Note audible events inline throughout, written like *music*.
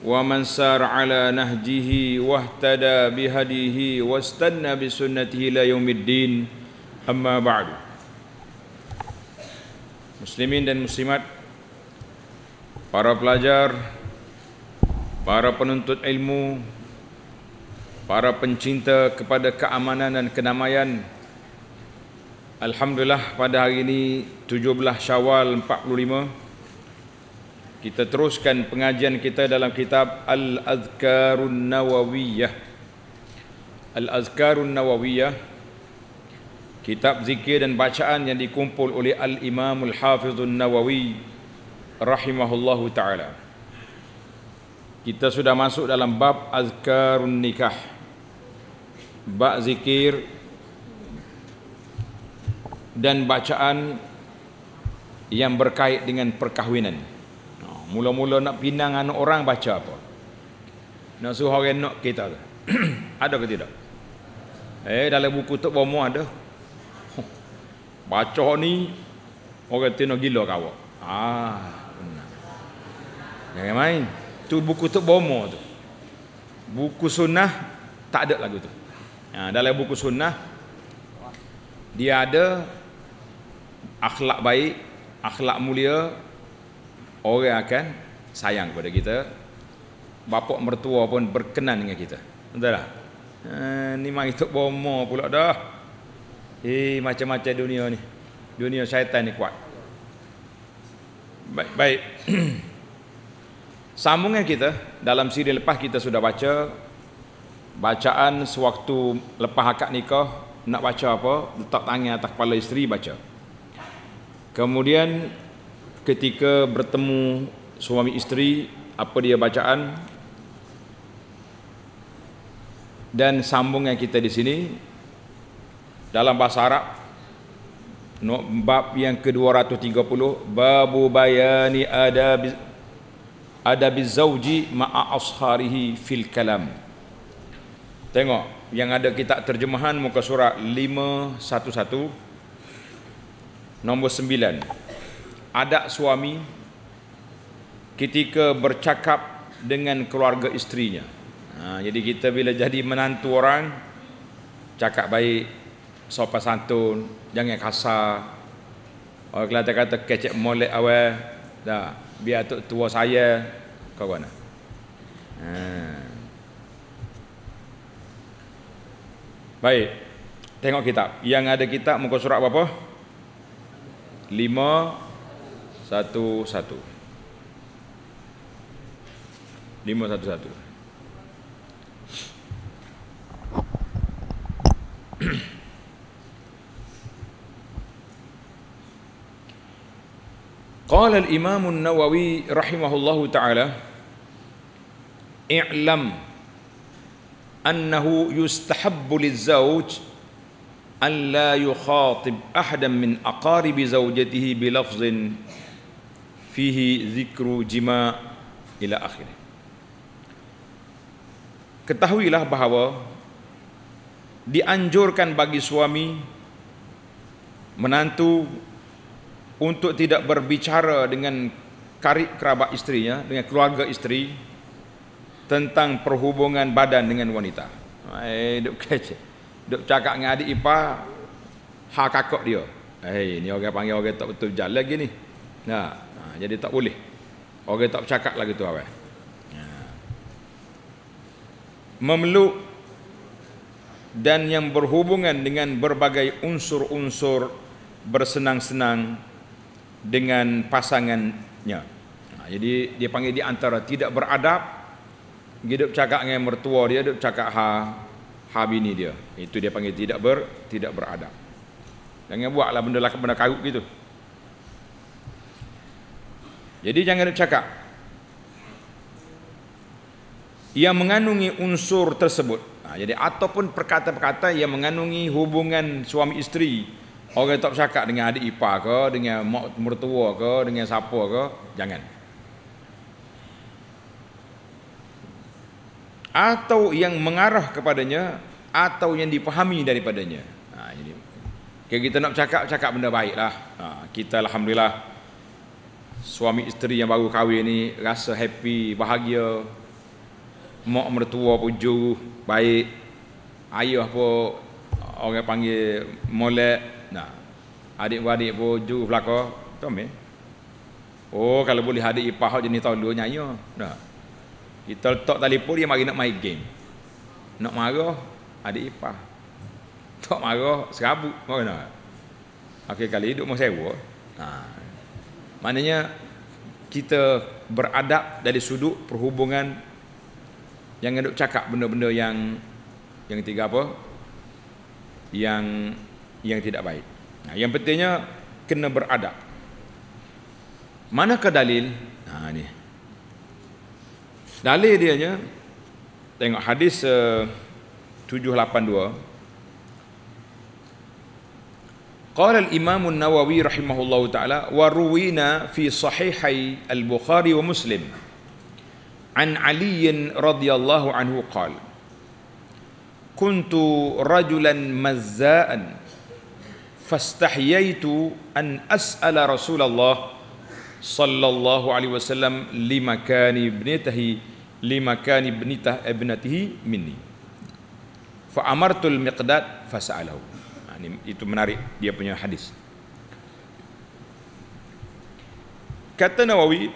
ومن سار على نهجه واهتدى بهديه واستنى بسنته الى يوم الدين اما بعد مسلمين dan muslimat para pelajar para penuntut ilmu para pencinta kepada keamanan dan kedamaian alhamdulillah pada hari ini 17 Syawal kita teruskan pengajian kita dalam kitab Al-Azkarun Nawawiyah Al-Azkarun Nawawiyah Kitab zikir dan bacaan yang dikumpul oleh Al-Imamul Hafizun Nawawi Rahimahullahu Ta'ala Kita sudah masuk dalam bab Azkarun Nikah Bab zikir Dan bacaan yang berkait dengan perkahwinan Mula-mula nak pinang anak orang baca apa? Nak suruh orang nak kita tu. *clears throat* ada ke tidak? Eh dalam buku tok bomo ada. baca ni orang tu nak gila kau. Ah. Benar. Jangan main. Tu buku tok bomo tu. Buku sunnah tak ada lagu tu. Ha, dalam buku sunnah dia ada akhlak baik, akhlak mulia, orang akan sayang kepada kita bapak mertua pun berkenan dengan kita betul tak ha, ni mari tok bomo pula dah eh macam-macam dunia ni dunia syaitan ni kuat baik baik *clears throat* sambungan kita dalam siri lepas kita sudah baca bacaan sewaktu lepas akad nikah nak baca apa letak tangan atas kepala isteri baca kemudian ketika bertemu suami isteri apa dia bacaan dan sambung yang kita di sini dalam bahasa Arab no, bab yang ke-230 babu bayani adab adab zauji ma'a asharihi fil kalam tengok yang ada kita terjemahan muka surat 511 nombor 9 adat suami ketika bercakap dengan keluarga istrinya. Ha, jadi kita bila jadi menantu orang, cakap baik, sopan santun, jangan kasar. Orang kata kata kecek molek awal, dah biar tu tua saya, kau mana? Lah. Ha. Baik, tengok kitab. Yang ada kitab muka surat berapa? satu satu lima satu satu قال الإمام النووي رحمه الله تعالى اعلم أنه يستحب للزوج أن لا يخاطب أحدا من أقارب زوجته بلفظ fihi zikru jima ila akhir. Ketahuilah bahawa dianjurkan bagi suami menantu untuk tidak berbicara dengan karib kerabat isterinya dengan keluarga isteri tentang perhubungan badan dengan wanita. Eh, duk *laughs* kece. Duk cakap dengan adik ipa hak kakak dia. Eh, ni orang panggil orang tak betul jalan lagi ni. Nah, jadi tak boleh orang tak bercakap lagi tu awal ya. memeluk dan yang berhubungan dengan berbagai unsur-unsur bersenang-senang dengan pasangannya ha, jadi dia panggil di antara tidak beradab Dia cakap dengan mertua dia hidup cakap ha habi ni dia itu dia panggil tidak ber tidak beradab jangan buatlah benda lah, benda karut gitu jadi jangan nak cakap yang mengandungi unsur tersebut. Ha, jadi ataupun perkata-perkata yang mengandungi hubungan suami isteri orang tak cakap dengan adik ipar ke, dengan mak mertua ke, dengan siapa ke, jangan. Atau yang mengarah kepadanya atau yang dipahami daripadanya. Ha, jadi, kita nak cakap, cakap benda baiklah. Ha, kita Alhamdulillah suami isteri yang baru kahwin ni rasa happy, bahagia. Mak mertua pun juruh baik. Ayah pun orang panggil molek. Nah. Adik-beradik pun juruh belaka, tomi. Oh, kalau boleh adik ipah jenis tahu dulu nyanyo. Nah. Kita letak telefon dia mari nak main game. Nak marah adik ipah. Tak marah serabut mana. Okey kali hidup mau sewa. Nah. Maknanya kita beradab dari sudut perhubungan yang nak cakap benda-benda yang yang tiga apa? Yang yang tidak baik. Nah, yang pentingnya kena beradab. Manakah dalil? Ha nah, ni. Dalil dia nya tengok hadis eh, uh, 782 قال الإمام النووي رحمه الله تعالى وروينا في صحيحي البخاري ومسلم عن علي رضي الله عنه قال كنت رجلا مزاء فاستحييت أن أسأل رسول الله صلى الله عليه وسلم لمكان ابنته لمكان ابنته مني فأمرت المقداد فسأله ini itu menarik dia punya hadis kata Nawawi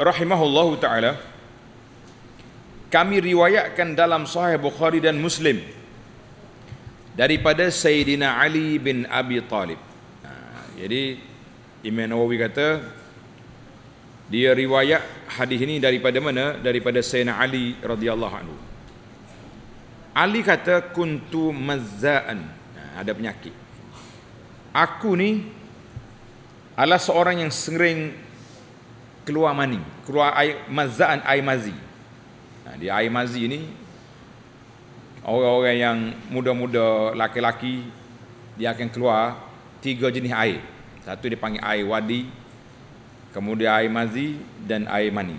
rahimahullahu taala kami riwayatkan dalam sahih Bukhari dan Muslim daripada Sayyidina Ali bin Abi Talib ha, jadi Imam Nawawi kata dia riwayat hadis ini daripada mana daripada Sayyidina Ali radhiyallahu anhu Ali kata kuntu mazza'an ada penyakit aku ni adalah seorang yang sering keluar mani keluar air mazza'an air mazi Di air mazi ni orang-orang yang muda-muda laki-laki dia akan keluar tiga jenis air satu dia panggil air wadi kemudian air mazi dan air mani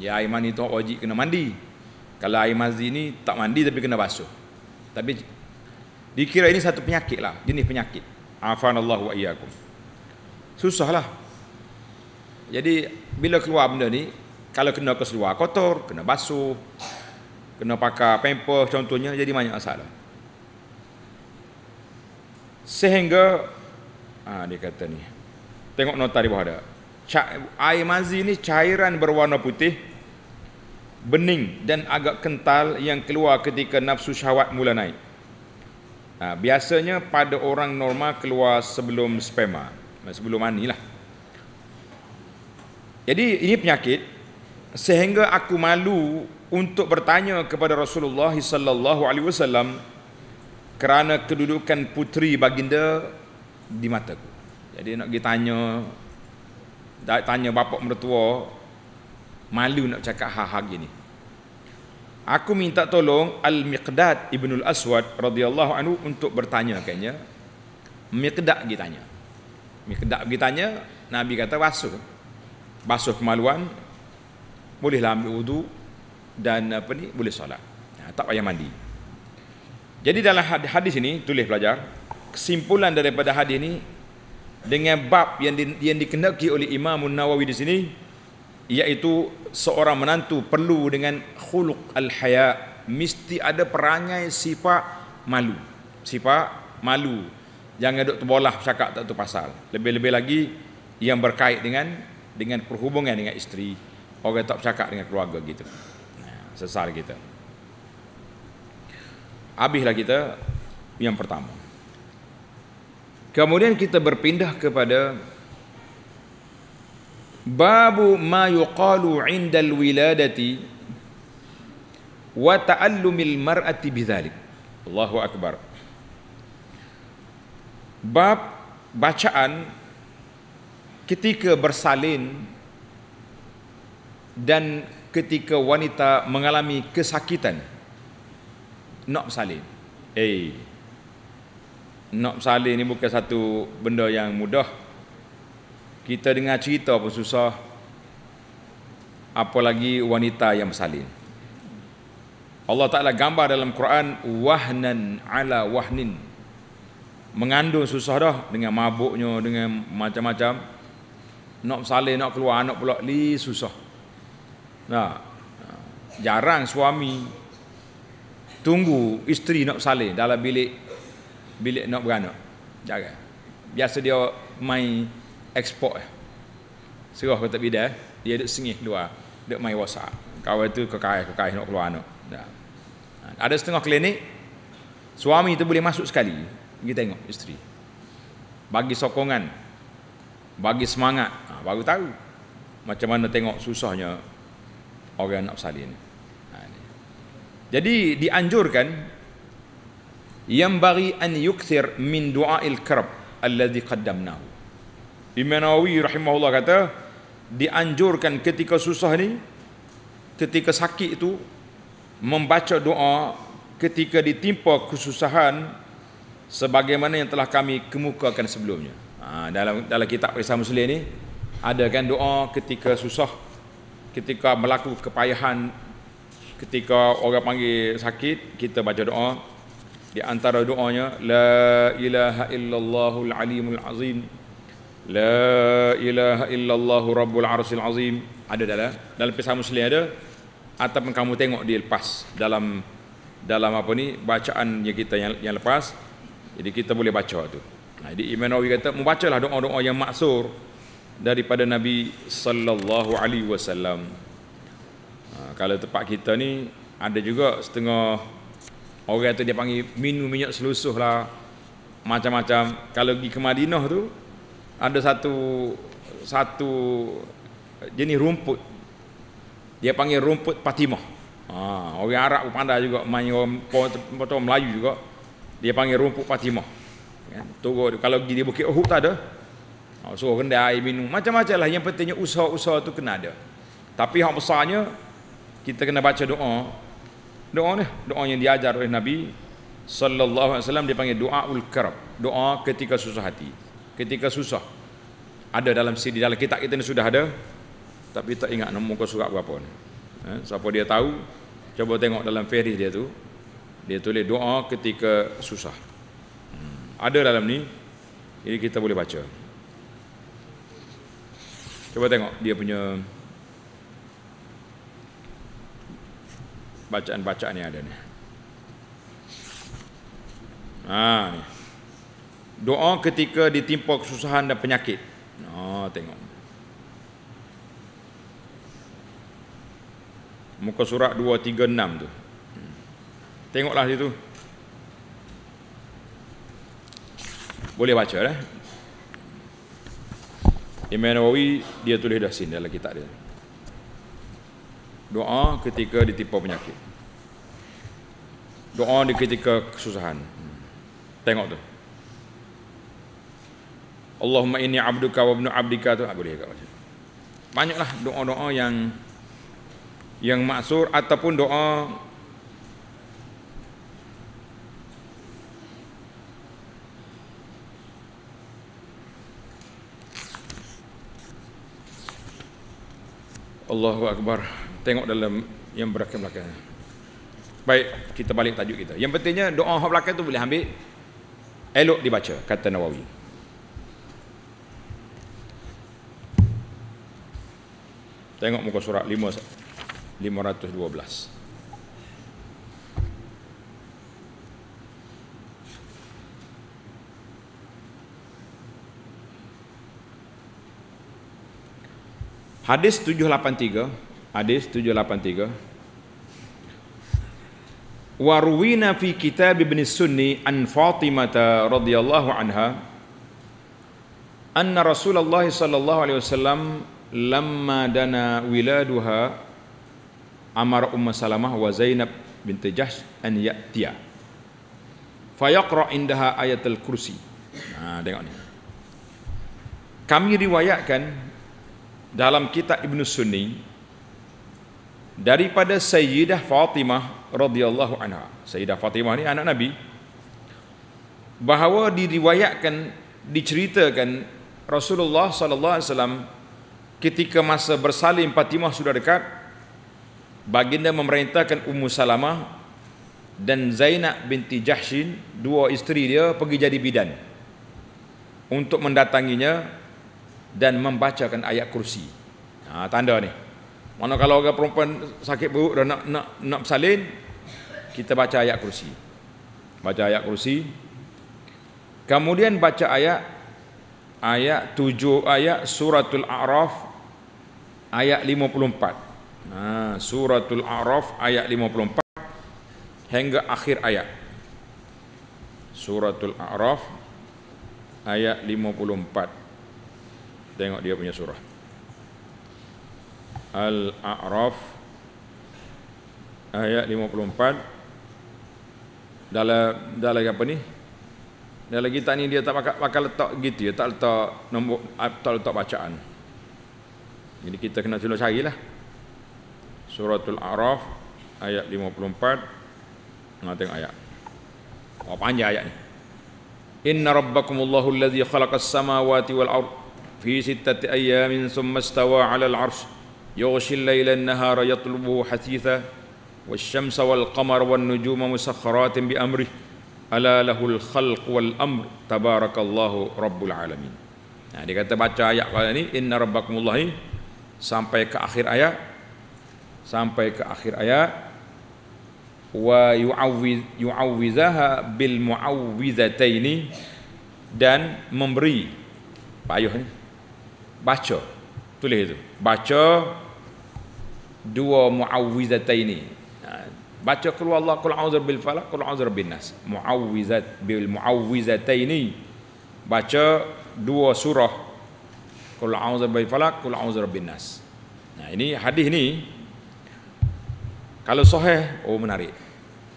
jadi air mani tu wajib kena mandi kalau air mazi ni tak mandi tapi kena basuh. Tapi dikira ini satu penyakit lah. Jenis penyakit. Afanallah wa iyakum. Susah lah. Jadi bila keluar benda ni, kalau kena ke seluar kotor, kena basuh, kena pakai pamper contohnya, jadi banyak masalah. Sehingga, ha, dia kata ni, tengok nota di bawah ada. Air mazi ni cairan berwarna putih, bening dan agak kental yang keluar ketika nafsu syahwat mula naik. Ha, biasanya pada orang normal keluar sebelum sperma, ha, sebelum mani lah. Jadi ini penyakit sehingga aku malu untuk bertanya kepada Rasulullah sallallahu alaihi wasallam kerana kedudukan puteri baginda di mataku. Jadi nak ditanya tanya bapak mertua malu nak cakap ha-ha gini. Aku minta tolong Al-Miqdad Ibn Al-Aswad radhiyallahu anhu untuk bertanya kanya. Miqdad pergi tanya. Miqdad pergi tanya, Nabi kata basuh. Basuh kemaluan, bolehlah ambil wudu dan apa ni, boleh solat. Nah, ha, tak payah mandi. Jadi dalam hadis ini, tulis pelajar, kesimpulan daripada hadis ini, dengan bab yang, di, yang dikenaki oleh Imam Nawawi di sini, iaitu seorang menantu perlu dengan khuluq al-haya mesti ada perangai sifat malu sifat malu jangan duk terbolah bercakap tak tu pasal lebih-lebih lagi yang berkait dengan dengan perhubungan dengan isteri orang tak bercakap dengan keluarga gitu sesal kita habislah kita yang pertama kemudian kita berpindah kepada Babu ma yuqalu inda al-wiladati wa ta'allumil mar'ati bidzalik. Allahu akbar. Bab bacaan ketika bersalin dan ketika wanita mengalami kesakitan nak bersalin. Eh. Hey. Nak bersalin ni bukan satu benda yang mudah. Kita dengar cerita pun susah apalagi wanita yang bersalin. Allah Taala gambar dalam Quran wahnan ala wahnin. Mengandung susah dah dengan mabuknya dengan macam-macam nak bersalin nak keluar anak pula li susah. Nah, jarang suami tunggu isteri nak bersalin dalam bilik bilik nak beranak. Jarang. Biasa dia main ekspor eh. Serah kau tak bidah eh. Dia duduk sengih luar Duduk main whatsapp Kau tu kau kaya Kau kaya nak keluar anak ha, Ada setengah klinik Suami tu boleh masuk sekali Pergi tengok isteri Bagi sokongan Bagi semangat ha, Baru tahu Macam mana tengok susahnya Orang nak salin ha, Jadi dianjurkan Yang bagi an yukthir min du'a'il karb Alladhi qaddamnahu Imam Nawawi rahimahullah kata dianjurkan ketika susah ni ketika sakit itu membaca doa ketika ditimpa kesusahan sebagaimana yang telah kami kemukakan sebelumnya ha, dalam dalam kitab Risalah Muslim ni ada kan doa ketika susah ketika berlaku kepayahan ketika orang panggil sakit kita baca doa di antara doanya la ilaha illallahul alimul azim La ilaha illallah rabbul arsil azim ada lah. dalam dalam pesan muslim ada ataupun kamu tengok dia lepas dalam dalam apa ni bacaan yang kita yang yang lepas jadi kita boleh baca tu. Nah, jadi Imam Nawawi kata membacalah doa-doa yang maksur daripada Nabi sallallahu alaihi wasallam. Ha, kalau tempat kita ni ada juga setengah orang tu dia panggil minum minyak selusuh lah macam-macam kalau pergi ke Madinah tu ada satu satu jenis rumput dia panggil rumput patimah ha, orang Arab pun pandai juga main orang, orang Melayu juga dia panggil rumput patimah kan kalau pergi di bukit Uhud tak ada ha, suruh rendah air minum macam-macam lah yang pentingnya usaha-usaha tu kena ada tapi yang besarnya kita kena baca doa doa ni doa yang diajar oleh Nabi sallallahu alaihi wasallam dia panggil doa ul karab doa ketika susah hati ketika susah ada dalam di dalam kitab kita ni sudah ada tapi tak ingat nama muka surat berapa ni eh, siapa dia tahu cuba tengok dalam fihris dia tu dia tulis doa ketika susah hmm. ada dalam ni ini kita boleh baca cuba tengok dia punya bacaan-bacaan yang ada ni ha ni doa ketika ditimpa kesusahan dan penyakit. Ha oh, tengok. Muka surat 236 tu. Tengoklah situ. Boleh baca dah. Eh? Imam Nawawi dia tulis dah sini dalam kitab dia. Doa ketika ditimpa penyakit. Doa di ketika kesusahan. Hmm. Tengok tu. Allahumma inni abduka wa ibnu abdika tu aku dia kata. Banyaklah doa-doa yang yang maksur ataupun doa Allahu Akbar Tengok dalam yang belakang-belakang Baik, kita balik tajuk kita Yang pentingnya doa yang belakang tu boleh ambil Elok dibaca, kata Nawawi Tengok muka surat 512. Hadis 783, hadis 783. Waruina fi kitab Ibn Sunni an Fatimah radhiyallahu anha anna Rasulullah sallallahu alaihi wasallam lamma dana wiladuha amara umma salamah wa zainab binti jahsh an ya'tiya fayaqra indaha ayatul kursi nah ha, tengok ni kami riwayatkan dalam kitab Ibnu Sunni daripada Sayyidah Fatimah radhiyallahu anha. Sayyidah Fatimah ni anak Nabi bahawa diriwayatkan diceritakan Rasulullah sallallahu alaihi wasallam ketika masa bersalin Fatimah sudah dekat baginda memerintahkan Ummu Salamah dan Zainab binti Jahshin dua isteri dia pergi jadi bidan untuk mendatanginya dan membacakan ayat kursi ha, tanda ni mana kalau orang perempuan sakit buruk dan nak, nak, nak bersalin kita baca ayat kursi baca ayat kursi kemudian baca ayat ayat 7 ayat suratul a'raf ayat 54. Nah, ha, suratul A'raf ayat 54 hingga akhir ayat. Suratul A'raf ayat 54. Tengok dia punya surah. Al-A'raf ayat 54 dalam dalam apa ni? Dalam kita ni dia tak bakal, bakal letak gitu ya, tak letak nombor tak letak bacaan. Jadi kita kena selalu carilah. Suratul A'raf ayat 54. Nak tengok ayat. Oh, panjang ayat ni. Inna rabbakumullahu allazi khalaqas samawati wal ard fi sittati ayyamin thumma istawa 'alal 'arsh yughshi al-laila an-nahara yatlubuhu hasitha wal shamsa wal qamar wal nujuma musakhkharatin bi amrih ala lahul khalq wal amr tabarakallahu rabbul alamin. Nah, dia kata baca ayat kali ni inna rabbakumullahi sampai ke akhir ayat sampai ke akhir ayat wa yu'awwizaha bil mu'awwizataini dan memberi payuh ni baca tulis itu baca dua mu'awwizataini ha, baca qul Allah qul a'udzu bil falaq qul a'udzu bin nas mu'awwizat bil mu'awwizataini baca dua surah Qul a'udzu bi falaq, qul a'udzu rabbin Nah, ini hadis ni kalau sahih oh menarik.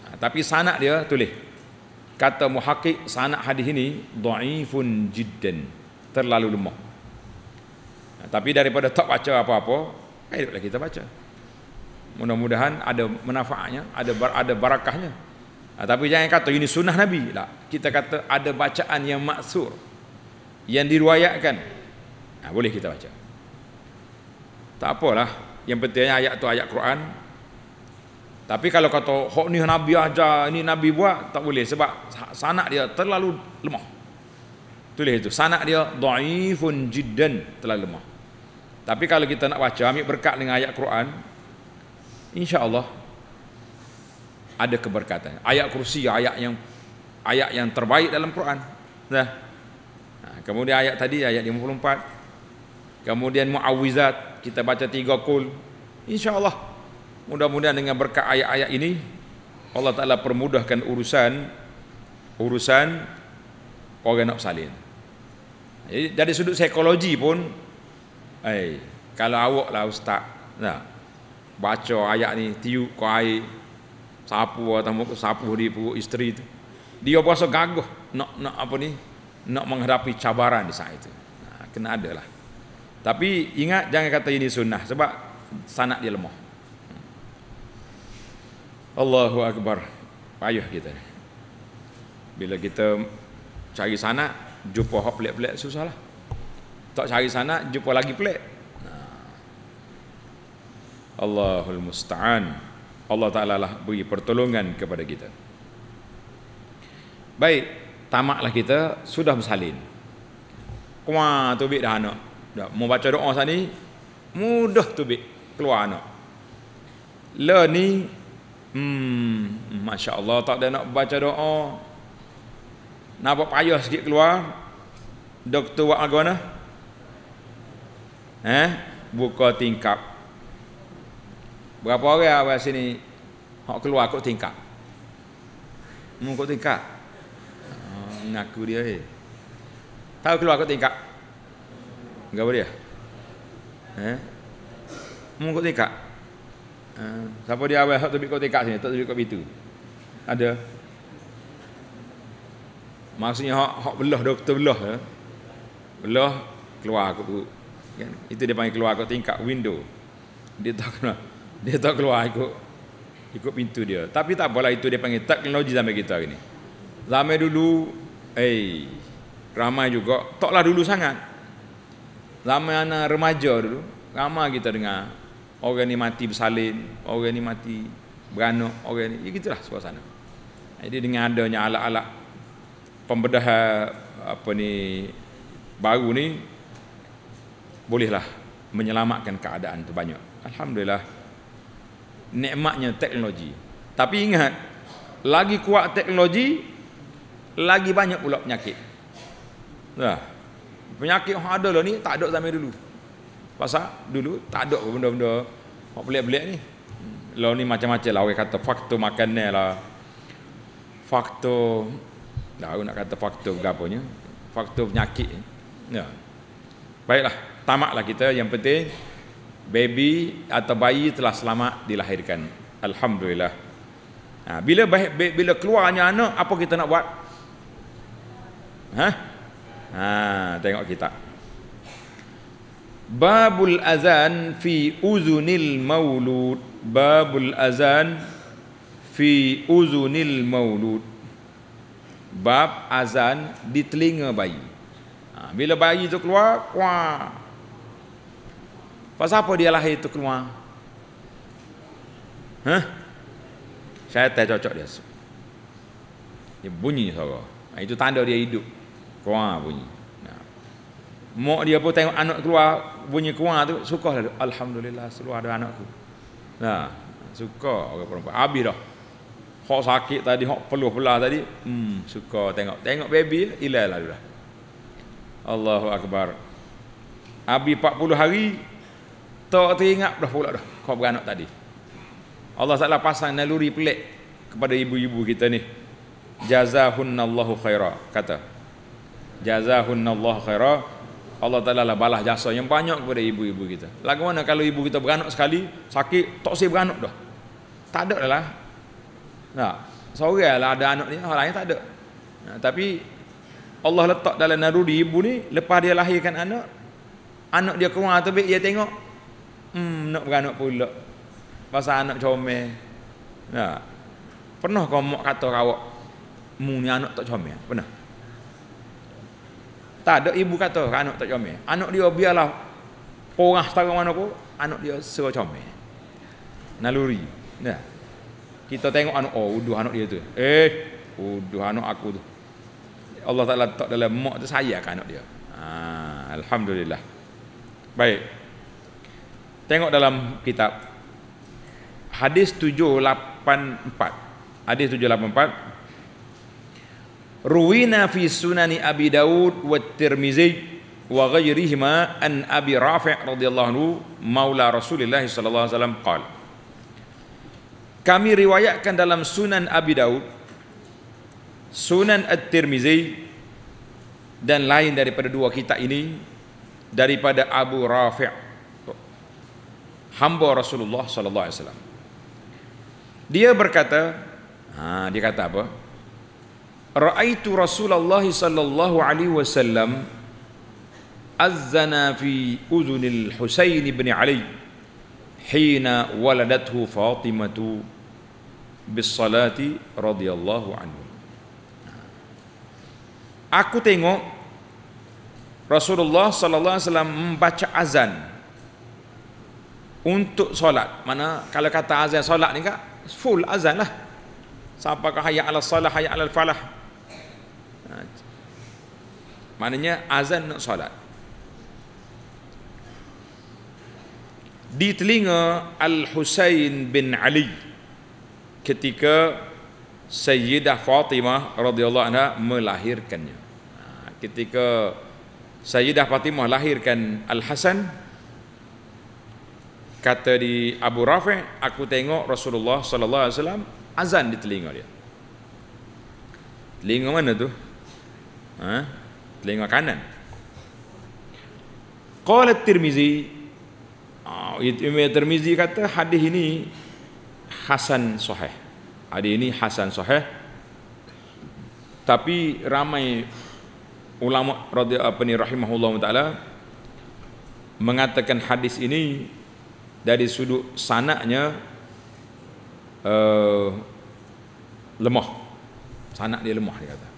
Nah, tapi sanad dia tulis kata muhakik sanad hadis ini dhaifun jiddan, terlalu lemah. Nah, tapi daripada tak baca apa-apa, ayolah eh, kita baca. Mudah-mudahan ada manfaatnya, ada bar, ada barakahnya. Nah, tapi jangan kata ini sunnah Nabi. Tak. Lah, kita kata ada bacaan yang maksur yang diruayatkan ha, boleh kita baca tak apalah yang pentingnya ayat tu ayat Quran tapi kalau kata hok ni nabi aja ini nabi buat tak boleh sebab sanak dia terlalu lemah tulis itu sanak dia dhaifun jiddan terlalu lemah tapi kalau kita nak baca ambil berkat dengan ayat Quran Insya Allah ada keberkatan ayat kursi ayat yang ayat yang terbaik dalam Quran dah ha, Kemudian ayat tadi ayat 54 Kemudian muawizat kita baca tiga kul. InsyaAllah. Mudah-mudahan dengan berkat ayat-ayat ini Allah Ta'ala permudahkan urusan urusan orang nak salin. Jadi dari sudut psikologi pun hey eh, kalau awak lah ustaz nah, baca ayat ni tiup ke air sapu atau lah, sapu di perut isteri tu dia berasa gagah nak nak apa ni nak menghadapi cabaran di saat itu nah, kena adalah tapi ingat jangan kata ini sunnah sebab sanad dia lemah. Allahu akbar. Payah kita. Bila kita cari sana jumpa hok pelik-pelik susahlah. Tak cari sana jumpa lagi pelik. Allahul musta'an. Allah Taala lah beri pertolongan kepada kita. Baik, tamaklah kita sudah bersalin. Kuat tu bik dah anak. Dak, mau baca doa sana ni mudah tu bib keluar anak. Le ni hmm masya-Allah tak ada nak baca doa. Nak Nampak payah sikit keluar. Doktor buat agama. Eh, buka tingkap. Berapa orang awal sini hok keluar kok tingkap. Mu kok tingkap. Oh, ngaku dia eh. Tahu keluar kok tingkap. Gawa dia. Eh. Mu kau tekak. Uh, siapa dia awal hak tepi kau tekak sini, tak tepi kau pintu. Ada. Maksudnya hak hak belah doktor belah ya. Belah keluar aku tu. Kan? Itu dia panggil keluar aku tingkat window. Dia tak kena. Dia tak keluar aku, ikut pintu dia. Tapi tak apalah itu dia panggil teknologi zaman kita hari ni. Zaman dulu eh ramai juga. Taklah dulu sangat. Lama anak remaja dulu lama kita dengar Orang ni mati bersalin Orang ni mati beranak Orang ni, ya lah suasana Jadi eh, dengan adanya alat-alat Pembedahan apa ni Baru ni Bolehlah menyelamatkan keadaan tu banyak Alhamdulillah Nikmatnya teknologi Tapi ingat Lagi kuat teknologi Lagi banyak pula penyakit Dah. Ya penyakit yang ada lah ni tak ada zaman dulu pasal dulu tak ada benda-benda hak pelik-pelik ni lah ni macam-macam lah orang kata faktor makanan lah faktor dah aku nak kata faktor berapanya faktor penyakit ya. baiklah tamaklah kita yang penting baby atau bayi telah selamat dilahirkan Alhamdulillah ha, bila bila keluarnya anak apa kita nak buat ha? Ha, tengok kita Babul azan fi uzunil maulud. Babul azan fi uzunil maulud. Bab azan di telinga bayi. Ha, bila bayi tu keluar, kuah. Pasal apa dia lahir tu keluar? Hah? Saya tak cocok dia. Dia bunyi suara. Ha, itu tanda dia hidup kuah bunyi nah. mak dia pun tengok anak keluar bunyi kuah tu suka lah Alhamdulillah seluar ada anakku nah suka orang perempuan habis dah hok sakit tadi hok peluh pelah tadi hmm suka tengok tengok baby ilah lah dah Allahu Akbar habis 40 hari tak teringat dah pulak dah kau beranak tadi Allah Ta'ala pasang naluri pelik kepada ibu-ibu kita ni jazahunnallahu khaira kata jazahunallahu khaira Allah Taala lah balas jasa yang banyak kepada ibu-ibu kita. Lagu mana kalau ibu kita beranak sekali, sakit, tak sih beranak dah. Tak ada dah lah. Nah, seorang lah ada anak ni, orang lain tak ada. Nah, tapi Allah letak dalam naruri ibu ni, lepas dia lahirkan anak, anak dia keluar tu dia tengok, hmm, nak beranak pula. Pasal anak comel. Nah. Pernah kau mak kata kau, mu ni anak tak comel? Pernah? Tak ada ibu kata ke anak tak comel. Anak dia biarlah porah setara mana pun, anak dia serah comel. Naluri. Nah. Kita tengok anak, oh uduh anak dia tu. Eh, uduh anak aku tu. Allah Ta'ala tak dalam mak tu sayang anak dia. Ah, Alhamdulillah. Baik. Tengok dalam kitab. Hadis 784. Hadis 784. Ruwina fi sunani Abi Dawud wa Tirmizi wa ghairihima an Abi Rafi' radhiyallahu anhu maula Rasulullah sallallahu alaihi wasallam qaal Kami riwayatkan dalam Sunan Abi Dawud Sunan At-Tirmizi dan lain daripada dua kitab ini daripada Abu Rafi' hamba Rasulullah sallallahu alaihi wasallam dia berkata ha, dia kata apa raaitu rasulullah sallallahu alaihi wasallam azzana fi udhunil husain ibn ali hina waladathu fatimatu bis salati radhiyallahu anhu aku tengok Rasulullah sallallahu alaihi wasallam membaca azan untuk solat. Mana kalau kata azan solat ni kak full azan lah. Sampai ke hayya 'alas salah hayya 'alal falah Maknanya azan nak solat. Di telinga Al-Husain bin Ali ketika Sayyidah Fatimah radhiyallahu anha melahirkannya. Ha, ketika Sayyidah Fatimah lahirkan Al-Hasan kata di Abu Rafi aku tengok Rasulullah sallallahu alaihi wasallam azan di telinga dia. Telinga mana tu? Ha? telinga kanan. Qala Tirmizi ah, Imam Tirmizi kata hadis ini hasan sahih. Hadis ini hasan sahih. Tapi ramai ulama radhiyallahu apa ni rahimahullah taala mengatakan hadis ini dari sudut sanaknya uh, lemah. Sanak dia lemah dia kata.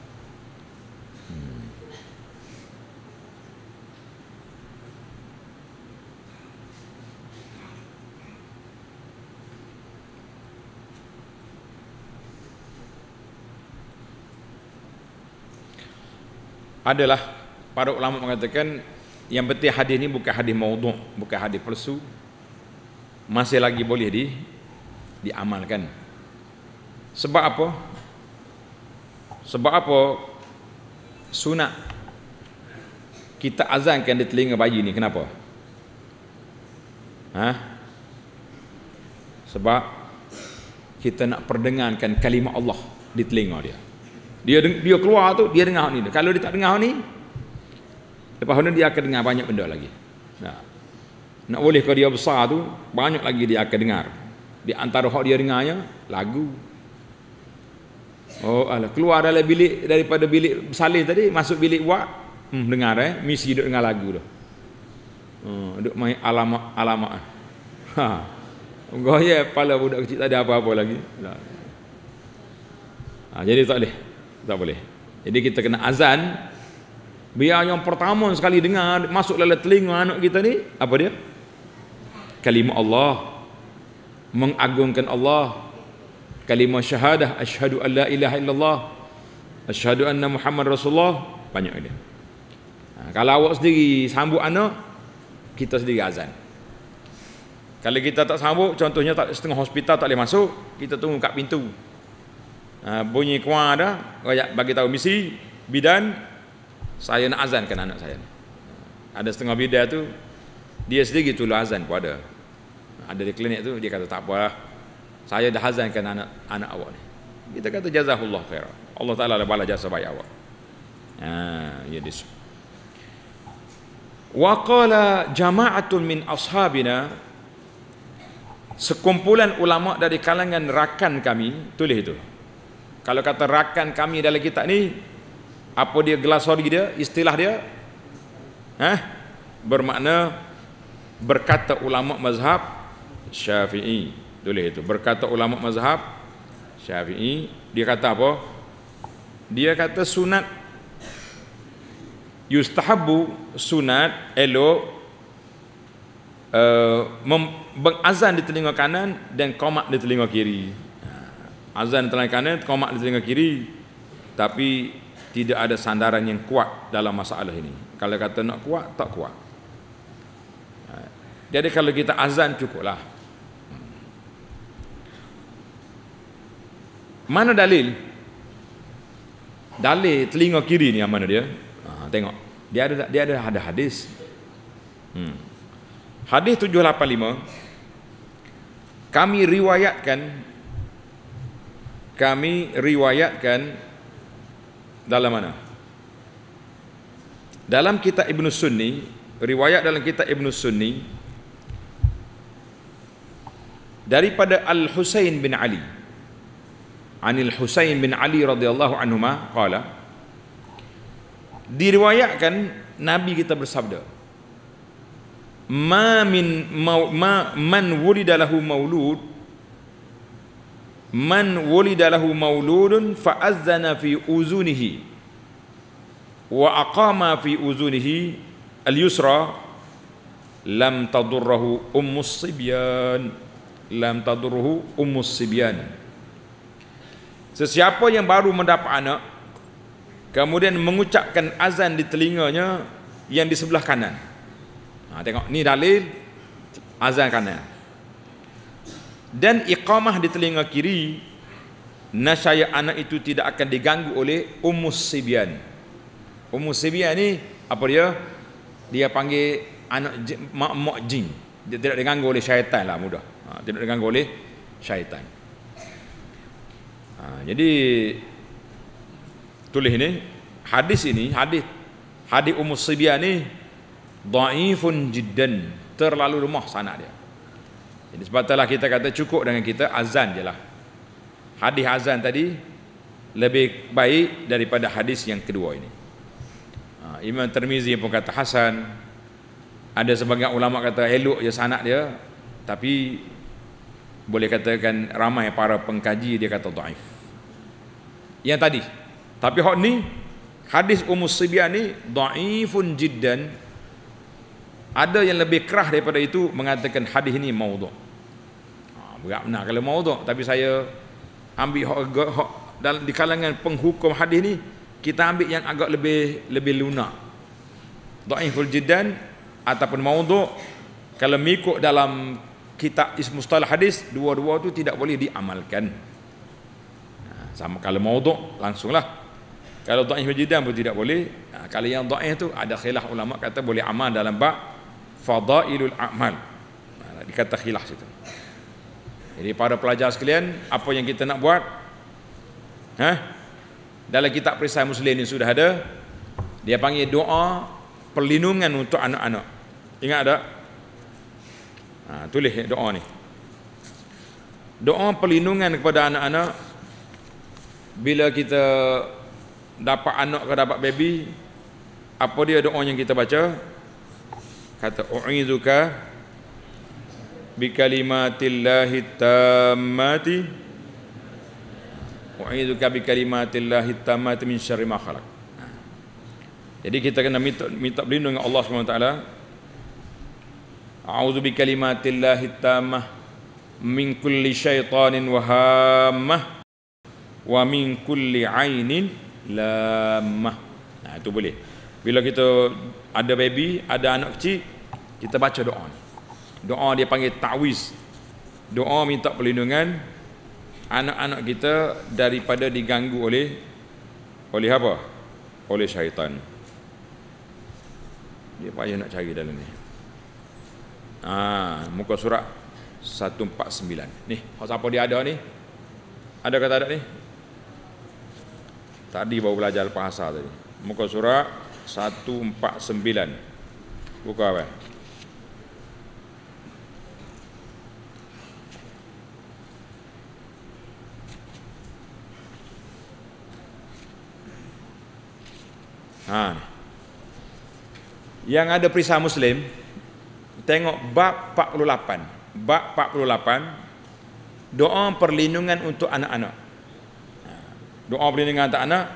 adalah para ulama mengatakan yang penting hadis ini bukan hadis maudhu, bukan hadis palsu. Masih lagi boleh di diamalkan. Sebab apa? Sebab apa sunat kita azankan di telinga bayi ni kenapa? Ha? Sebab kita nak perdengarkan kalimah Allah di telinga dia. Dia dia keluar tu dia dengar ni. Kalau dia tak dengar ni lepas tu dia akan dengar banyak benda lagi. Nah. Nak boleh kalau dia besar tu banyak lagi dia akan dengar. Di antara hak dia dengarnya lagu. Oh Allah, keluar dari bilik daripada bilik salih tadi masuk bilik buat hmm, dengar eh misi duk dengar lagu tu. Hmm, duk main alamat alamat. Ha. Goyah kepala budak kecil tak ada apa-apa lagi. Ha, jadi tak boleh tak boleh jadi kita kena azan biar yang pertama sekali dengar masuk dalam telinga anak kita ni apa dia kalimah Allah mengagungkan Allah kalimah syahadah asyhadu an la ilaha illallah asyhadu anna muhammad rasulullah banyak dia ha, kalau awak sendiri sambut anak kita sendiri azan kalau kita tak sambut contohnya tak setengah hospital tak boleh masuk kita tunggu kat pintu Ha, bunyi kuah dah rakyat bagi tahu misi bidan saya nak azankan anak saya ada setengah bidan tu dia sendiri tu azan pun ada ada di klinik tu dia kata tak apa lah, saya dah azankan anak anak awak ni kita kata jazakallah khair Allah Taala lah balas jasa baik awak ha ya dis wa qala jama'atun min ashabina sekumpulan ulama dari kalangan rakan kami tulis itu kalau kata rakan kami dalam kitab ni apa dia glasori dia istilah dia eh bermakna berkata ulama mazhab Syafi'i boleh itu berkata ulama mazhab Syafi'i dia kata apa dia kata sunat yustahabu sunat elo uh, eh, mem- di telinga kanan dan komat di telinga kiri azan di telinga kanan, komak di telinga kiri. Tapi tidak ada sandaran yang kuat dalam masalah ini. Kalau kata nak kuat, tak kuat. Ha. Jadi kalau kita azan cukuplah. Mana dalil? Dalil telinga kiri ni yang mana dia? Ha, tengok. Dia ada dia ada ada hadis. Hmm. Hadis 785 kami riwayatkan kami riwayatkan dalam mana? Dalam kitab Ibn Sunni, riwayat dalam kitab Ibn Sunni, daripada Al-Husain bin Ali, Anil Husain bin Ali radhiyallahu anhu ma qala diriwayatkan nabi kita bersabda ma min ma, ma man wulidalahu maulud man wulida lahu mauludun fa azzana fi uzunihi wa aqama fi uzunihi al yusra lam tadurruhu ummus sibyan lam tadurruhu ummus sibyan sesiapa yang baru mendapat anak kemudian mengucapkan azan di telinganya yang di sebelah kanan ha, tengok ni dalil azan kanan dan iqamah di telinga kiri nasyaya anak itu tidak akan diganggu oleh umus sibian umus sibian ni apa dia dia panggil anak mak mak jin dia tidak diganggu oleh syaitan lah mudah ha, tidak diganggu oleh syaitan ha, jadi tulis ni hadis ini hadis hadis umus sibian ni daifun jiddan terlalu lemah sanad dia jadi sepatutlah kita kata cukup dengan kita azan je lah. Hadis azan tadi lebih baik daripada hadis yang kedua ini. Ha, Imam Termizi pun kata Hasan. Ada sebagian ulama kata elok je sanak dia. Tapi boleh katakan ramai para pengkaji dia kata daif. Yang tadi. Tapi hak ni hadis umus Sibyan ni daifun jiddan ada yang lebih kerah daripada itu mengatakan hadis ini maudhu'. Ha, berat benar kalau maudhu', tapi saya ambil hak, hak dalam di kalangan penghukum hadis ini kita ambil yang agak lebih lebih lunak. Dhaiful jiddan ataupun maudhu' kalau mengikut dalam kitab ismustal hadis dua-dua itu tidak boleh diamalkan. Ha, sama kalau maudhu' langsunglah. Kalau dhaif jiddan pun tidak boleh. Ha, kalau yang dhaif tu ada khilaf ulama kata boleh amal dalam bab fadailul a'mal ha, dikata khilaf situ jadi para pelajar sekalian apa yang kita nak buat ha? dalam kitab perisai muslim ini sudah ada dia panggil doa perlindungan untuk anak-anak ingat tak ha, tulis doa ni doa perlindungan kepada anak-anak bila kita dapat anak ke dapat baby apa dia doa yang kita baca kata u'idzuka bikalimatillahi tammati u'idzuka bikalimatillahi tammati min syarri ma khalaq jadi kita kena minta, minta berlindung dengan Allah Subhanahu taala a'udzu bikalimatillahi tammah min kulli syaitanin wahammah wa min kulli ainin lammah nah itu boleh bila kita ada baby, ada anak kecil, kita baca doa ni. Doa dia panggil ta'wiz. Doa minta perlindungan anak-anak kita daripada diganggu oleh oleh apa? Oleh syaitan. Dia payah nak cari dalam ni. Ah, muka surat 149. Nih, hak siapa dia ada ni? Ada kata ada ni? Tadi baru belajar bahasa tadi. Muka surat 149. 149 buka apa Ha. Yang ada perisai Muslim Tengok bab 48 Bab 48 Doa perlindungan untuk anak-anak ha. Doa perlindungan untuk anak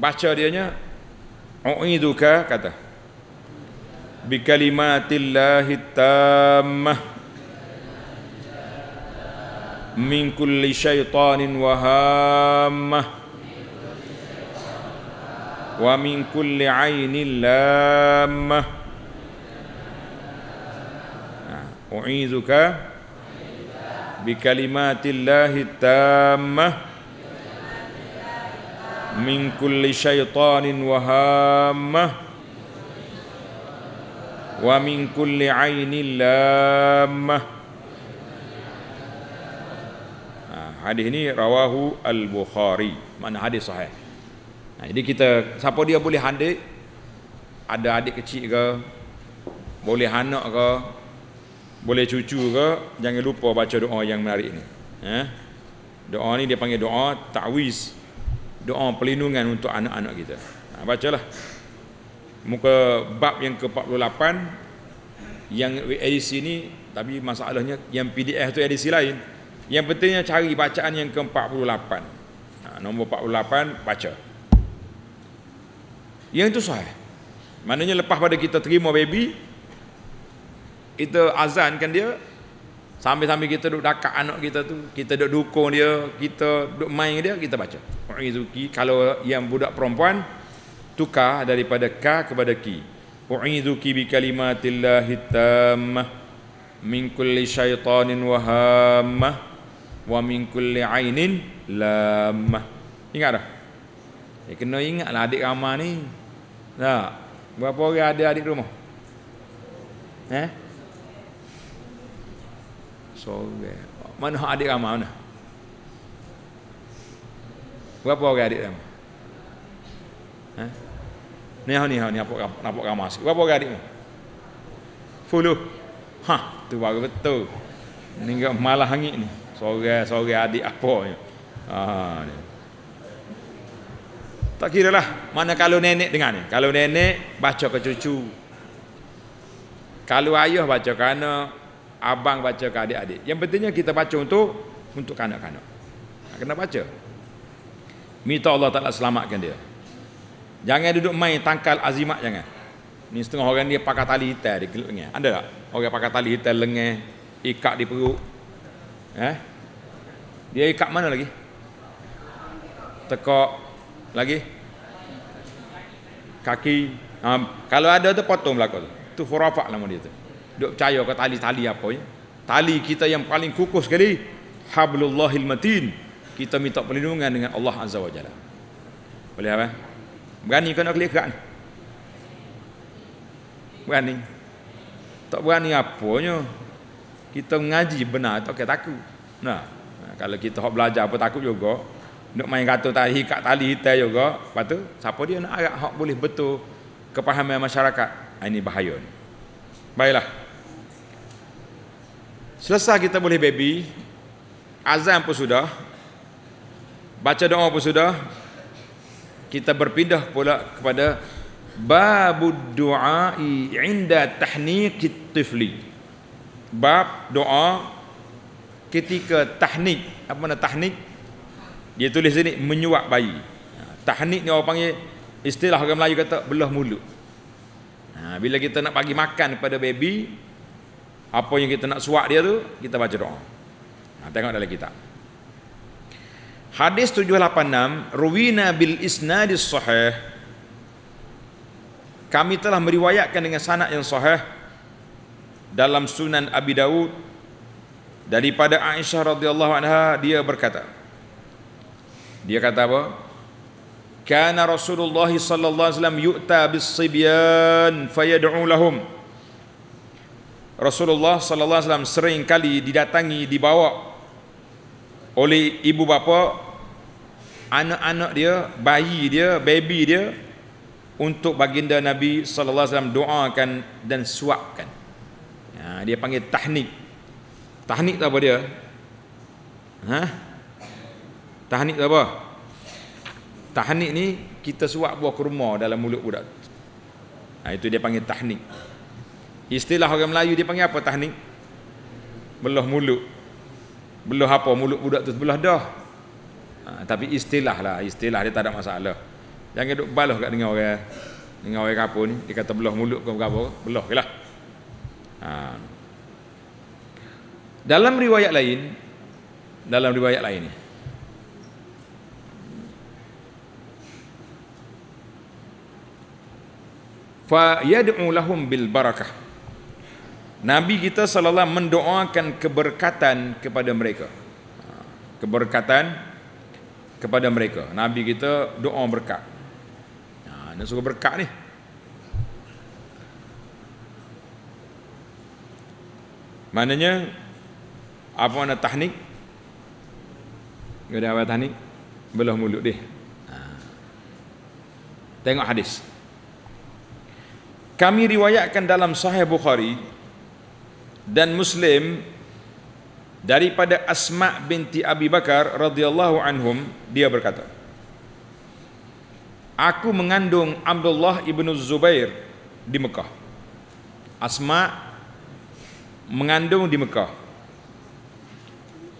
Baca dia nya. U'iduka kata bi kalimatillahi tammah Min kulli syaitanin wahammah Wa min kulli ainin lammah U'iduka Bikalimatillahi tammah min kulli syaitanin wahammah wa min kulli ainin lammah ha, hadis ni rawahu al-bukhari mana hadis sahih ha, jadi kita siapa dia boleh hadis ada adik kecil ke boleh anak ke boleh cucu ke jangan lupa baca doa yang menarik ni ha? doa ni dia panggil doa ta'wiz doa perlindungan untuk anak-anak kita. Ha, bacalah. Muka bab yang ke-48 yang edisi ini, tapi masalahnya yang PDF tu edisi lain. Yang pentingnya cari bacaan yang ke-48. Ha, nombor 48 baca. Yang itu sahih. Maknanya lepas pada kita terima baby kita azankan dia Sambil-sambil kita duk dakak anak kita tu, kita duk dukung dia, kita duk main dengan dia, kita baca. U'izuki kalau yang budak perempuan tukar daripada ka kepada ki. U'izuki bi kalimatillah tammah min kulli syaitanin waham, wa min kulli ainin lam. Ingat tak? Ya, kena lah, adik ramah ni. Tak. Berapa orang ada adik rumah? Eh? soleh. Mana hak adik ramah mana? Berapa orang adik ramah? Ha? Ni ha ni ha ni nampak nampak ramah sikit. Berapa orang adik? Fulu. Ha, tu baru betul. Ni malah hangit ni. sore adik apa ni? Ha, ni. Tak kira lah mana kalau nenek dengar ni. Kalau nenek baca ke cucu. Kalau ayah baca ke anak, abang baca ke adik-adik. Yang pentingnya kita baca untuk untuk kanak-kanak. Ha, kena baca. Minta Allah Taala selamatkan dia. Jangan duduk main tangkal azimat jangan. Ni setengah orang dia pakai tali hitam di Ada tak? Orang pakai tali hitam lengan, ikat di perut. Eh? Dia ikat mana lagi? Tekak lagi? kaki um, kalau ada tu potong belakang tu tu khurafat nama dia tu duk percaya ke tali-tali apa ya? Tali kita yang paling kukuh sekali hablullahil matin. Kita minta perlindungan dengan Allah Azza wa Jalla. Boleh apa? Berani kena kelik kan? Berani. Tak berani apanya. Kita mengaji benar tak kira takut. Nah, kalau kita hok belajar apa takut juga. Nak main kata tali hikat tali kita juga. Lepas tu, siapa dia nak agak hok boleh betul kepahaman masyarakat. Ini bahaya ni. Baiklah. Selesai kita boleh baby Azan pun sudah Baca doa pun sudah Kita berpindah pula kepada Babu du'ai Inda tahniqit tifli Bab doa Ketika tahniq Apa mana tahniq Dia tulis sini menyuap bayi ha, Tahniq ni orang panggil Istilah orang Melayu kata belah mulut ha, Bila kita nak bagi makan kepada baby apa yang kita nak suap dia tu kita baca doa nah, ha, tengok dalam kitab hadis 786 ruwina bil isnadis sahih kami telah meriwayatkan dengan sanak yang sahih dalam sunan Abi Daud daripada Aisyah radhiyallahu anha dia berkata dia kata apa kana Rasulullah sallallahu alaihi wasallam yu'ta bis sibyan fayad'u lahum Rasulullah sallallahu alaihi wasallam sering kali didatangi dibawa oleh ibu bapa anak-anak dia, bayi dia, baby dia untuk baginda Nabi sallallahu alaihi wasallam doakan dan suapkan. Ya, dia panggil tahnik. Tahnik apa dia? Ha? Tahnik apa? Tahnik ni kita suap buah kurma dalam mulut budak. Ha, itu dia panggil tahnik. Istilah orang Melayu dia panggil apa tahnik? belah mulut. belah apa mulut budak tu sebelah dah. Ha, tapi istilah lah, istilah dia tak ada masalah. Jangan duduk baloh kat dengan orang dengan orang apa ni, dia kata belah mulut ke apa, beluh jelah. Lah. Ha. Dalam riwayat lain, dalam riwayat lain ni. Fa yad'u lahum bil barakah. Nabi kita sallallahu mendoakan keberkatan kepada mereka. Ha, keberkatan kepada mereka. Nabi kita doa berkat. Ha, suka berkat ni. Maknanya apa nak tahnik? ada apa tahnik? Belah mulut dia. Ha. Tengok hadis. Kami riwayatkan dalam Sahih Bukhari dan Muslim daripada Asma binti Abi Bakar radhiyallahu anhum dia berkata Aku mengandung Abdullah ibnu Zubair di Mekah Asma mengandung di Mekah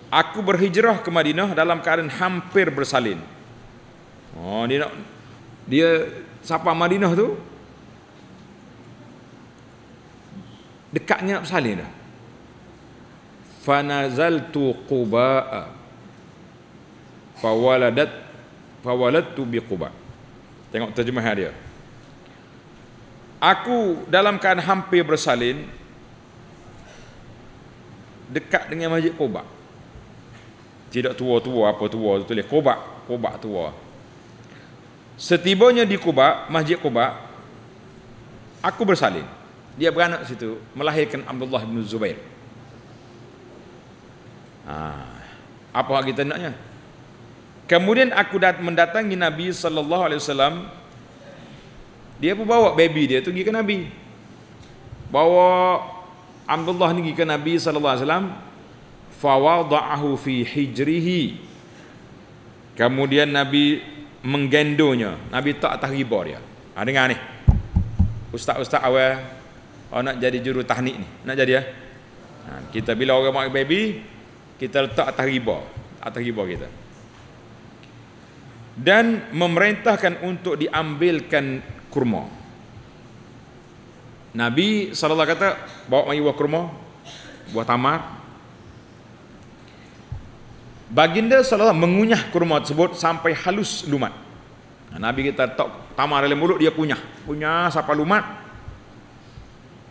Aku berhijrah ke Madinah dalam keadaan hampir bersalin Oh dia nak dia siapa Madinah tu dekatnya nak bersalin dah fanazaltu quba'a fawaladat fawaladtu bi quba tengok terjemahan dia aku dalam keadaan hampir bersalin dekat dengan masjid quba tidak tua-tua apa tua tu tulis quba quba tua setibanya di quba masjid quba aku bersalin dia beranak situ melahirkan Abdullah bin Zubair Ha. Apa hak kita naknya? Kemudian aku dat mendatangi Nabi sallallahu alaihi wasallam. Dia pun bawa baby dia tu pergi ke Nabi. Bawa Abdullah ni pergi ke Nabi sallallahu alaihi wasallam. Fawada'ahu fi hijrihi. Kemudian Nabi menggendongnya. Nabi tak tahribah dia. Ha, dengar ni. Ustaz-ustaz awal. Oh, nak jadi juru tahnik ni. Nak jadi ya. Ha, kita bila orang bawa baby kita letak atas riba atas riba kita dan memerintahkan untuk diambilkan kurma Nabi SAW kata bawa mari buah kurma buah tamar baginda SAW mengunyah kurma tersebut sampai halus lumat Nabi kita tak tamar dalam mulut dia kunyah kunyah sapa lumat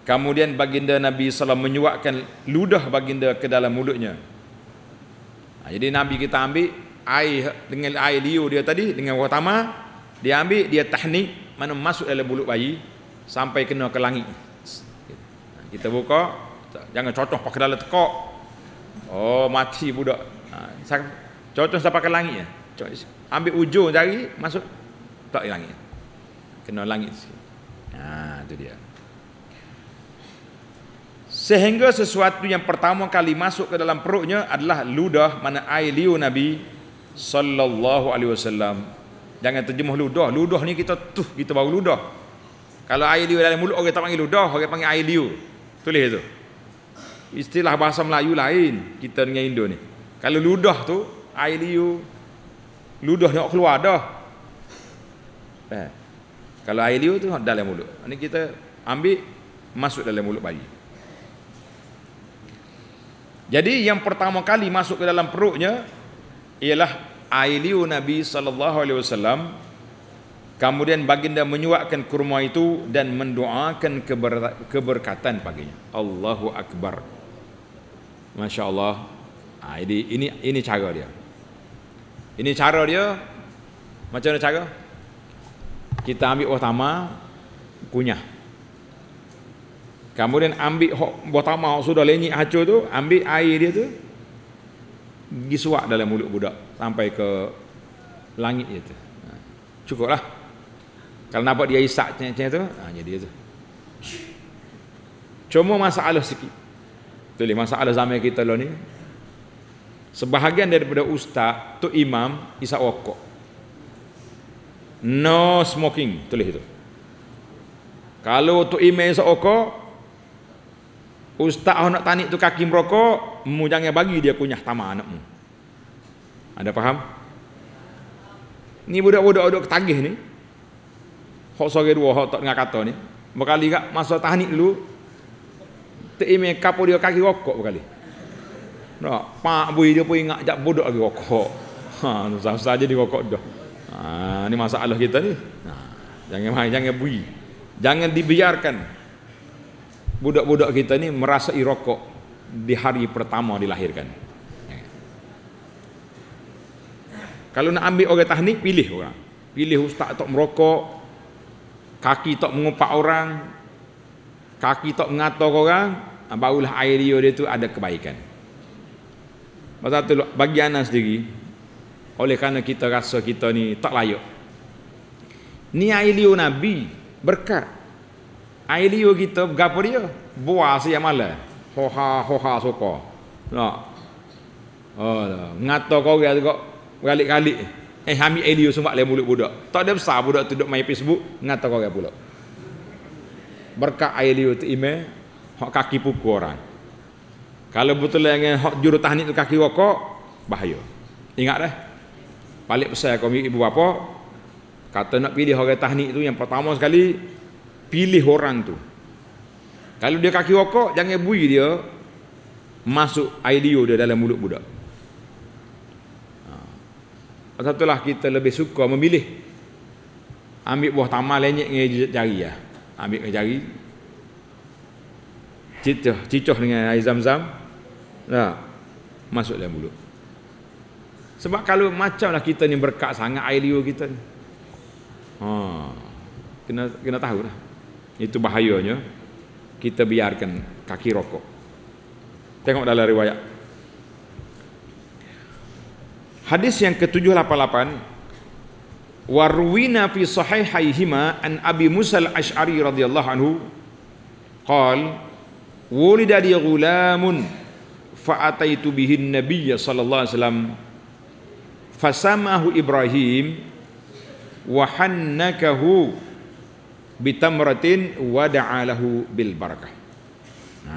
kemudian baginda Nabi SAW menyuapkan ludah baginda ke dalam mulutnya Ha, jadi Nabi kita ambil air dengan air liu dia tadi dengan watama dia ambil dia teknik mana masuk dalam mulut bayi sampai kena ke langit. Ha, kita buka jangan cocok pakai dalam tekok. Oh mati budak. Ha, cocok sampai ke langit ya? Ambil ujung jari masuk tak langit. Kena langit Ha, itu dia. Sehingga sesuatu yang pertama kali masuk ke dalam perutnya adalah ludah mana air liu Nabi sallallahu alaihi wasallam. Jangan terjemah ludah. Ludah ni kita tuh kita bau ludah. Kalau air liu dalam mulut orang tak panggil ludah, orang panggil air liu. Tulis itu. Istilah bahasa Melayu lain kita dengan Indo ni. Kalau ludah tu air liu ludah nak keluar dah. Eh. Kalau air liu tu dalam mulut. Ini kita ambil masuk dalam mulut bayi. Jadi yang pertama kali masuk ke dalam perutnya ialah ailiu Nabi sallallahu alaihi wasallam. Kemudian baginda menyuapkan kurma itu dan mendoakan keber- keberkatan paginya. Allahu akbar. Masya-Allah. Ha, ini ini ini cara dia. Ini cara dia. Macam mana cara? Kita ambil utama, kunyah. Kemudian ambil hok botak mau sudah lenyik hacu tu, ambil air dia tu disuak dalam mulut budak sampai ke langit dia tu. Ha, cukuplah. Kalau nampak dia isak macam tu, ha jadi dia tu. Cuma masalah sikit. Tulis masalah zaman kita lo lah ni. Sebahagian daripada ustaz tu imam isak rokok. No smoking, tulis itu. Kalau tu imam isak rokok, Ustaz nak tanik tu kaki merokok, mu jangan bagi dia kunyah tamak anakmu. Anda faham? Ni budak-budak duduk ketagih ni. Hok sore dua hok tak dengar kata ni. Berkali gak masa tahnik dulu. Terime kapo dia kaki rokok berkali. Nak, pak bui dia pun ingat jak budak lagi rokok. Ha, susah-susah jadi rokok dah. Ha, ni masalah kita ni. Ha, jangan main jangan bui. Jangan dibiarkan budak-budak kita ini merasa rokok di hari pertama dilahirkan. Ya. Kalau nak ambil orang teknik, pilih orang. Pilih ustaz tak merokok, kaki tak mengumpat orang, kaki tak mengatur orang, barulah air dia, dia tu ada kebaikan. Masa tu bagi anak sendiri, oleh kerana kita rasa kita ni tak layak. Ni air Nabi, berkat. Air liur kita berapa dia? Buah siap malam. Hoha hoha suka. Nak. Oh, nah. ngata kau orang juga berkali-kalik. Eh ambil air liur sembak lembut mulut budak. Tak ada besar budak tu duk main Facebook, ngata kau orang pula. Berkat air liur tu ime, hak kaki pukul orang. Kalau betul lah dengan hak juru tahnik tu kaki rokok, bahaya. Ingat dah. Balik pesan kau ibu bapa, kata nak pilih orang tahnik tu yang pertama sekali pilih orang tu kalau dia kaki rokok jangan bui dia masuk idea dia dalam mulut budak ha. lah kita lebih suka memilih ambil buah tamar lenyek dengan jari ya. ambil dengan jari cicoh, cicoh dengan air zam-zam nah, ha. masuk dalam mulut sebab kalau macam lah kita ni berkat sangat air liur kita ni. Ha. Kena, kena tahu lah. Itu bahayanya kita biarkan kaki rokok. Tengok dalam riwayat. Hadis yang ke-788 Warwina fi sahihaihima an Abi Musa al-Ash'ari radhiyallahu anhu qal wulida li ghulamun fa ataitu bihi an sallallahu alaihi wasallam Fasamahu Ibrahim wa bitamratin wada'alahu bil barakah. Ha.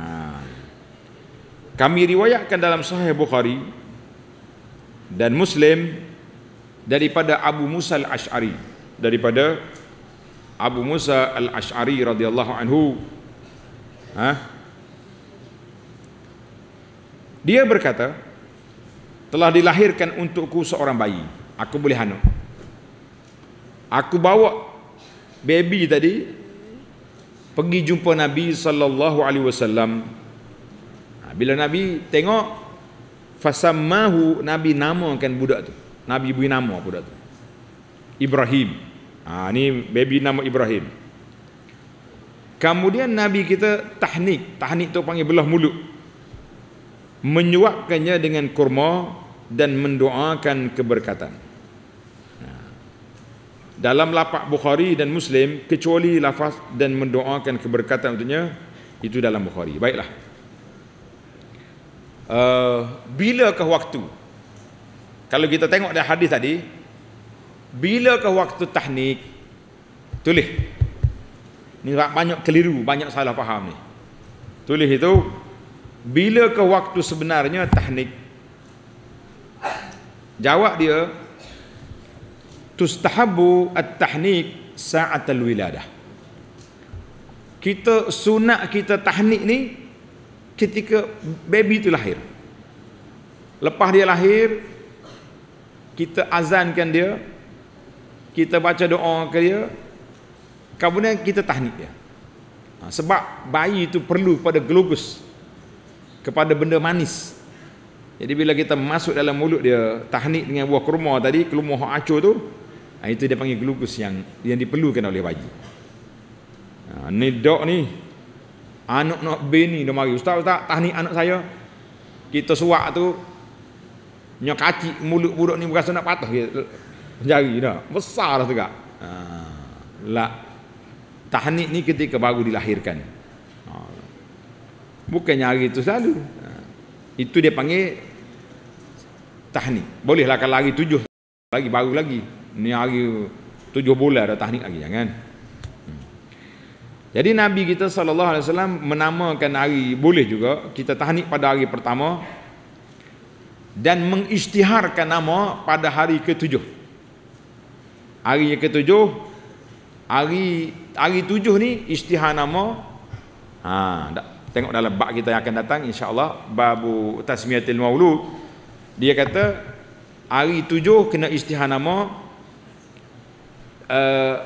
Kami riwayatkan dalam Sahih Bukhari dan Muslim daripada Abu Musa Al Ash'ari daripada Abu Musa Al Ash'ari radhiyallahu anhu. Ha? Dia berkata, telah dilahirkan untukku seorang bayi. Aku boleh hanuk. Aku bawa baby tadi pergi jumpa Nabi sallallahu alaihi wasallam. Ha, bila Nabi tengok fasamahu Nabi namakan budak tu. Nabi beri nama budak tu. Ibrahim. Ha ni baby nama Ibrahim. Kemudian Nabi kita tahnik, tahnik tu panggil belah mulut. Menyuapkannya dengan kurma dan mendoakan keberkatan dalam lapak Bukhari dan Muslim kecuali lafaz dan mendoakan keberkatan untuknya itu dalam Bukhari. Baiklah. Uh, bilakah waktu? Kalau kita tengok dari hadis tadi, bilakah waktu tahnik? Tulis. Ni banyak keliru, banyak salah faham ni. Tulis itu bilakah waktu sebenarnya tahnik? Jawab dia, tustahabu at-tahnik sa'at al-wiladah kita sunat kita tahnik ni ketika baby tu lahir lepas dia lahir kita azankan dia kita baca doa ke dia kemudian kita tahnik dia ha, sebab bayi itu perlu pada glukos kepada benda manis jadi bila kita masuk dalam mulut dia tahnik dengan buah kurma tadi kelumuh hak acu tu Ha, itu dia panggil glukus yang yang diperlukan oleh bayi. Ha, ni dok ni anak nak bini dia mari ustaz ustaz tahni anak saya kita suak tu nya kaci mulut buruk ni berasa nak patah gitu. jari dah besar tu tegak ha, lah tahni ni ketika baru dilahirkan ha, bukannya hari tu selalu ha, itu dia panggil tahni bolehlah kalau hari tujuh lagi baru lagi ni hari tujuh bulan dah tahnik lagi jangan ya hmm. jadi Nabi kita sallallahu alaihi wasallam menamakan hari boleh juga kita tahnik pada hari pertama dan mengisytiharkan nama pada hari ketujuh. Hari yang ketujuh hari hari tujuh ni isytihar nama. Ha tak, tengok dalam bab kita yang akan datang insya-Allah babu tasmiyatil maulud. Dia kata hari tujuh kena isytihar nama Eh,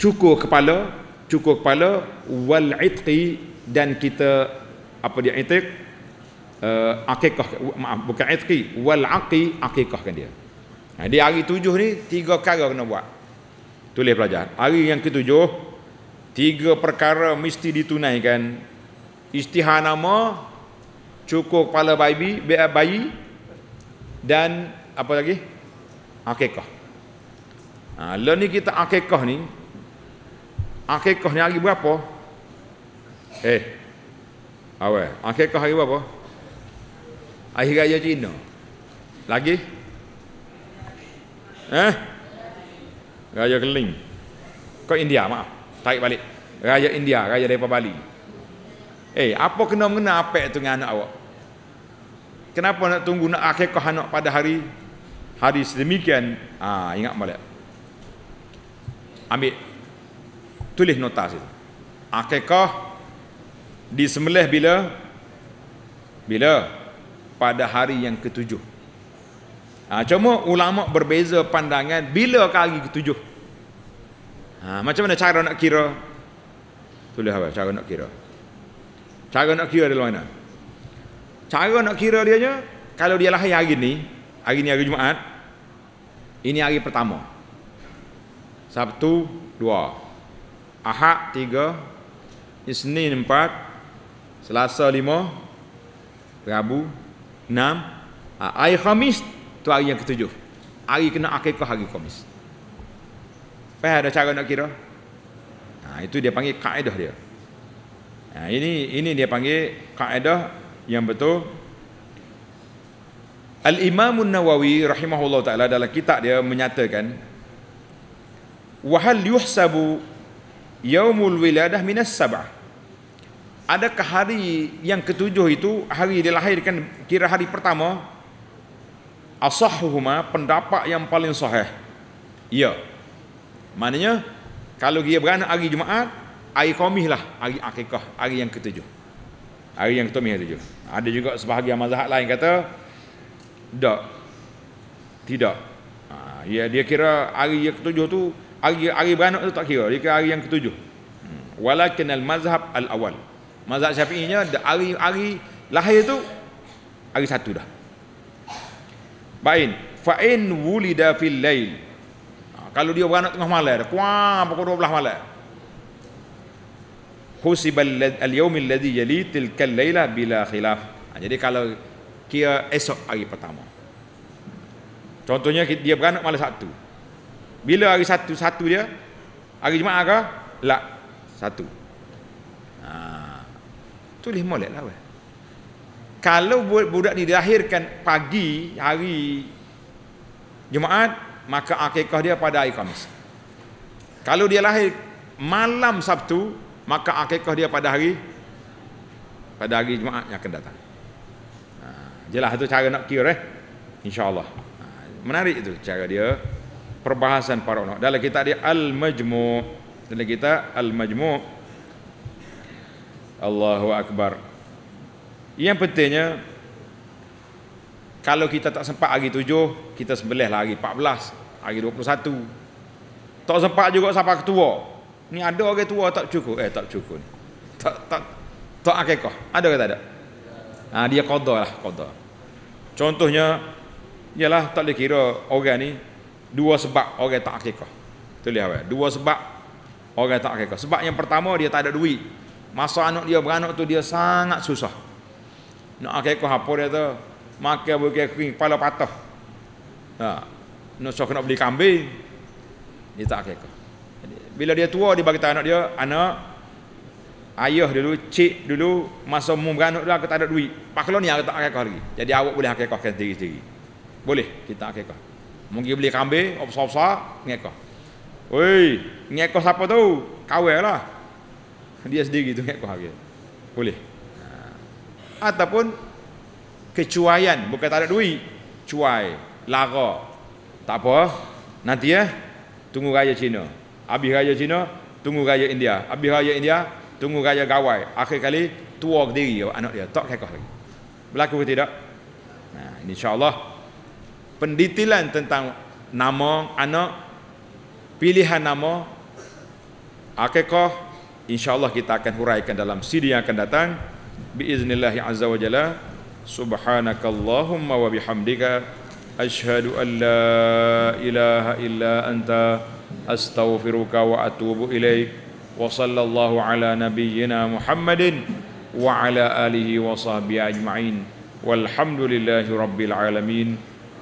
cukur kepala cukur kepala wal itqi dan kita apa dia itiq uh, eh, akikah maaf bukan itqi wal aqi akikahkan dia nah, ha, di hari tujuh ni tiga perkara kena buat tulis pelajar hari yang ketujuh tiga perkara mesti ditunaikan istihan nama cukur kepala bayi bayi dan apa lagi akikah Ha, lo ni kita akikah ni. Akikah ni hari berapa? Eh. Awe, akikah hari berapa? Akhir raya Cina. Lagi? Eh? Raya Keling. Ke India, maaf. Tarik balik. Raya India, raya daripada Bali. Eh, apa kena mengena apa itu dengan anak awak? Kenapa nak tunggu nak akikah anak pada hari hari sedemikian? Ah, ha, ingat balik ambil tulis nota situ akikah disembelih bila bila pada hari yang ketujuh ha, cuma ulama berbeza pandangan bila ke hari ketujuh ha, macam mana cara nak kira tulis apa cara nak kira cara nak kira dia mana cara nak kira dia kalau dia lahir hari ni hari ni hari Jumaat ini hari pertama Sabtu dua, Ahad tiga, Isnin empat, Selasa lima, Rabu 6 ah, Hari Khamis tu hari yang ketujuh Hari kena akikah hari Khamis Faham ada cara nak kira? Ha, itu dia panggil kaedah dia ha, ini ini dia panggil kaedah yang betul al Imamun Nawawi rahimahullah taala dalam kitab dia menyatakan Wahal yuhsabu yaumul wiladah minas sabah. Adakah hari yang ketujuh itu hari dilahirkan kira hari pertama? Asahuhuma pendapat yang paling sahih. Ya. Maknanya kalau dia beranak hari Jumaat, hari Khamis lah hari akikah, hari yang ketujuh. Hari yang ketujuh hari Ada juga sebahagian mazhab lain kata tak. Tidak. Ha, ya dia kira hari yang ketujuh tu hari hari beranak tu tak kira jika hari yang ketujuh hmm. walakin al mazhab al awal mazhab nya hari hari lahir tu hari satu dah bain fa in wulida fil lail ha, kalau dia beranak tengah malam dah kuang pukul 12 malam husib al yawm alladhi yali tilka al laila bila khilaf ha, jadi kalau kira esok hari pertama contohnya dia beranak malam satu bila hari satu, satu dia. Hari Jumaat ke? Lak. Satu. Ha. Itu lima molek lah. Weh. Kalau budak ni dilahirkan pagi hari Jumaat, maka akikah dia pada hari Kamis. Kalau dia lahir malam Sabtu, maka akikah dia pada hari pada hari Jumaat yang akan datang. Ha. Jelah tu cara nak kira eh. InsyaAllah. Ha, menarik itu cara dia perbahasan para ulama. Dalam kitab dia Al-Majmu', dalam kitab Al-Majmu'. Allahu Akbar. Yang pentingnya kalau kita tak sempat hari 7, kita sembelih lah hari 14, hari 21. Tak sempat juga siapa ketua. Ni ada orang tua tak cukup. Eh tak cukup ni. Tak tak tak akikah. Ada ke tak ada? Ha, dia qada lah, qada. Contohnya ialah tak dikira orang ni dua sebab orang tak akikah. Tulis apa? Dua sebab orang tak akikah. Sebab yang pertama dia tak ada duit. Masa anak dia beranak tu dia sangat susah. Nak akikah apa dia tu? Makan bukan kering, kepala patah. Ha. Nak suruh nak beli kambing. Dia tak akikah. Bila dia tua dia bagi anak dia, anak ayah dulu, cik dulu masa mu beranak dulu aku tak ada duit. Pak lah ni aku tak akikah lagi. Jadi awak boleh akikahkan sendiri-sendiri. Boleh kita akikah. Mungkin beli kambing, opsa-opsa, ngekoh. Woi, ngekoh siapa tu? Kawe lah. Dia sedih gitu ngekoh lagi. Boleh. Ataupun kecuaian, bukan tak ada duit. Cuai, lago, Tak apa. Nanti ya, tunggu gaya Cina. Habis gaya Cina, tunggu gaya India. Habis gaya India, tunggu gaya gawai. Akhir kali, tua diri anak dia. Tak kekoh lagi. Berlaku ke tidak? Nah, insyaAllah. Allah pendetilan tentang nama anak pilihan nama akikah insyaallah kita akan huraikan dalam siri yang akan datang biiznillah azza subhanakallahumma wa bihamdika ashhadu an la ilaha illa anta astaghfiruka wa atubu ilaik wa sallallahu ala nabiyyina muhammadin wa ala alihi wa sahbihi ajma'in walhamdulillahi rabbil alamin